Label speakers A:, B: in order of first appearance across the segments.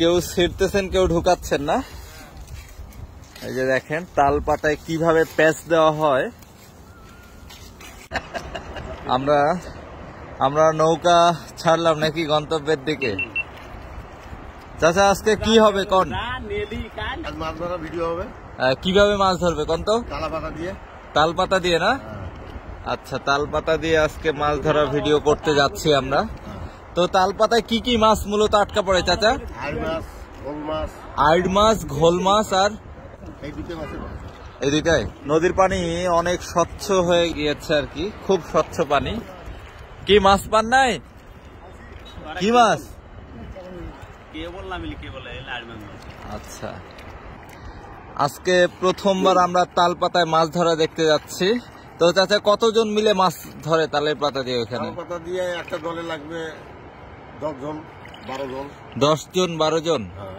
A: কেউ ছিঁড়তেছেন কেউ ঢুকাচ্ছেন না এই যে দেখেন তাল পাতায় কিভাবে প্যাচ দেওয়া হয় আমরা আমরা নৌকা ছাড়লাম নাকি গন্তব্যের দিকে চাচা আজকে কি হবে কন ভিডিও হবে কিভাবে মাছ ধরবে কন তো দিয়ে তাল পাতা দিয়ে না আচ্ছা তাল পাতা দিয়ে আজকে মাছ ধরা ভিডিও করতে যাচ্ছি আমরা তো তাল পাতায় কি কি মাছ মূলত আটকা পড়ে চাচা আইড মাছ ঘোল মাছ আর এদিকে নদীর পানি অনেক স্বচ্ছ হয়ে গিয়েছে আর কি খুব স্বচ্ছ পানি কি মাছ পান নাই কি মাছ আচ্ছা আজকে প্রথমবার আমরা তাল পাতায় মাছ ধরা দেখতে যাচ্ছি তো চাচা কতজন মিলে মাছ ধরে তালের পাতা দিয়ে ওখানে পাতা দিয়ে একটা দলে লাগবে দশজন বারো জন বারো জন হ্যাঁ,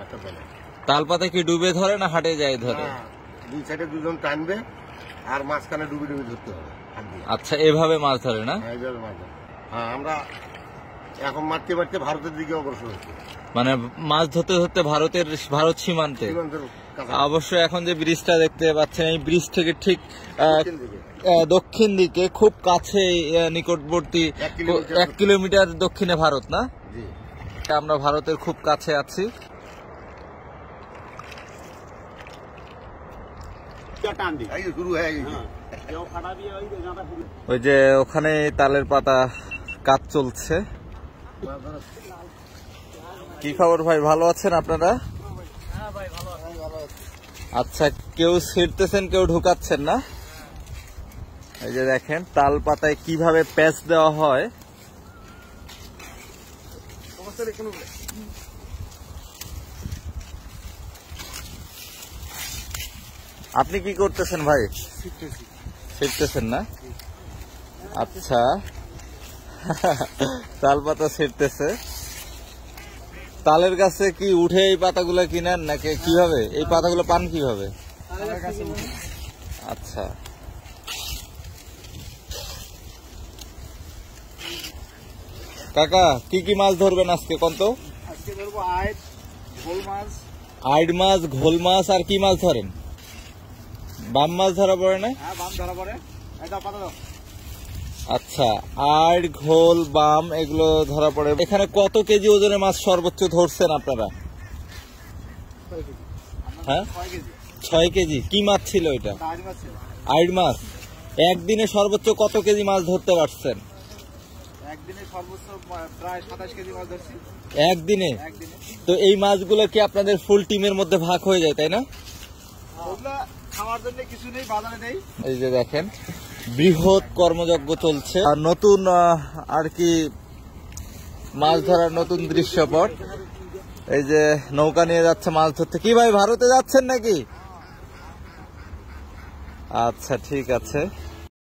A: তাল পাতা কি ডুবে ধরে না হাটে যায় ধরে দুই সাইডে দুজন টানবে আর মাঝখানে ডুবে ডুবে ধরতে হবে আচ্ছা এভাবে মাছ ধরে না হ্যাঁ, হ্যাঁ, আমরা এখন মারতে মারতে ভারতের দিকে অগ্রসর হচ্ছে মানে মাছ ধরতে ধরতে ভারতের ভারত সীমান্তে অবশ্য এখন যে ব্রিজটা দেখতে পাচ্ছেন এই ব্রিজ থেকে ঠিক দক্ষিণ দিকে খুব কাছে নিকটবর্তী এক কিলোমিটার দক্ষিণে ভারত না আমরা ভারতের খুব কাছে আছি ওই যে ওখানে তালের পাতা কাজ চলছে কি খবর ভাই ভালো আছেন আপনারা আচ্ছা কেউ ছিঁড়তেছেন কেউ ঢুকাচ্ছেন না এই যে দেখেন তাল পাতায় কিভাবে প্যাচ দেওয়া হয় এখানে আপনি কি করতেছেন ভাই ছিটতেছেন না আচ্ছা তাল পাতা ছিটতেছে তালের গাছে কি উঠে এই পাতাগুলো কিনেন নাকি কিভাবে এই পাতাগুলো পান কিভাবে আচ্ছা কাকা কি কি মাছ ধরবেন আজকে কত তো আইড আইট মাছ ঘোল মাছ আর কি মাছ ধরেন বাম মাছ ধরা পড়ে না হ্যাঁ, আচ্ছা আইট ঘোল বাম এগুলো ধরা পড়ে এখানে কত কেজি ওজনের মাছ সর্বোচ্চ ধরছেন আপনারা হ্যাঁ ছয় কেজি কি মাছ ছিল এটা আইট মাছ একদিনে সর্বোচ্চ কত কেজি মাছ ধরতে পারছেন একদিনে তো এই মাছগুলো কি আপনাদের ফুল টিমের মধ্যে ভাগ হয়ে যায় তাই না এই যে দেখেন বৃহৎ কর্মযজ্ঞ চলছে আর নতুন আর কি মাছ ধরার নতুন দৃশ্যপট এই যে নৌকা নিয়ে যাচ্ছে মাছ ধরতে কি ভাই ভারতে যাচ্ছেন নাকি আচ্ছা ঠিক আছে